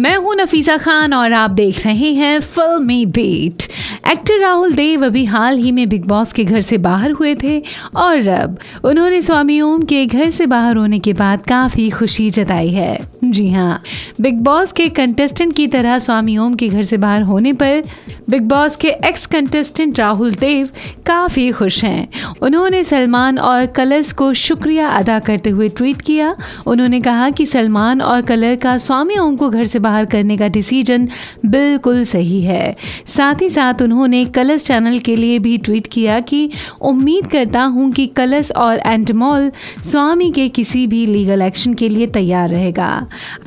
मैं हूं नफीसा खान और आप देख रहे हैं फिल्मी बीट एक्टर राहुल देव अभी हाल ही में बिग बॉस के घर से बाहर हुए थे और अब उन्होंने स्वामी ओम के घर से बाहर होने के बाद काफ़ी खुशी जताई है जी हाँ बिग बॉस के कंटेस्टेंट की तरह स्वामी ओम के घर से बाहर होने पर बिग बॉस के एक्स कंटेस्टेंट राहुल देव काफ़ी खुश हैं उन्होंने सलमान और कलर्स को शुक्रिया अदा करते हुए ट्वीट किया उन्होंने कहा कि सलमान और कलर का स्वामी ओम को घर से बाहर करने का डिसीजन बिल्कुल सही है साथ ही साथ उन्होंने कलर्स चैनल के लिए भी ट्वीट किया कि उम्मीद करता हूँ कि कलर्स और एंटमॉल स्वामी के किसी भी लीगल एक्शन के लिए तैयार रहेगा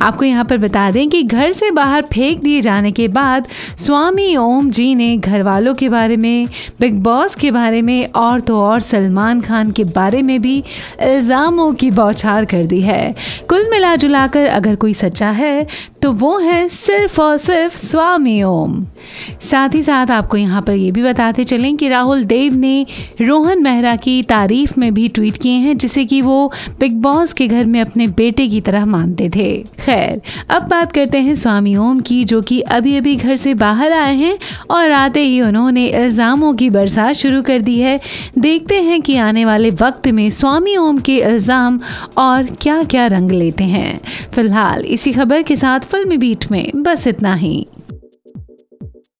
आपको यहाँ पर बता दें कि घर से बाहर फेंक दिए जाने के बाद स्वामी ओम जी ने घर वालों के बारे में बिग बॉस के बारे में और तो और सलमान खान के बारे में भी इल्ज़ामों की बौछार कर दी है कुल मिला जुलाकर अगर कोई सच्चा है तो वो है हैं सिर्फ और सिर्फ स्वामी ओम साथ ही साथ आपको यहाँ पर ये भी बताते चलें कि राहुल देव ने रोहन मेहरा की तारीफ में भी ट्वीट किए हैं जिसे कि वो बिग बॉस के घर में अपने बेटे की तरह मानते थे खैर अब बात करते हैं स्वामी ओम की जो कि अभी अभी घर से बाहर आए हैं और आते ही उन्होंने इल्ज़ामों की बरसात शुरू कर दी है देखते हैं कि आने वाले वक्त में स्वामी ओम के इल्ज़ाम और क्या क्या रंग लेते हैं फिलहाल इसी खबर के साथ फिल्मी बीट में बस इतना ही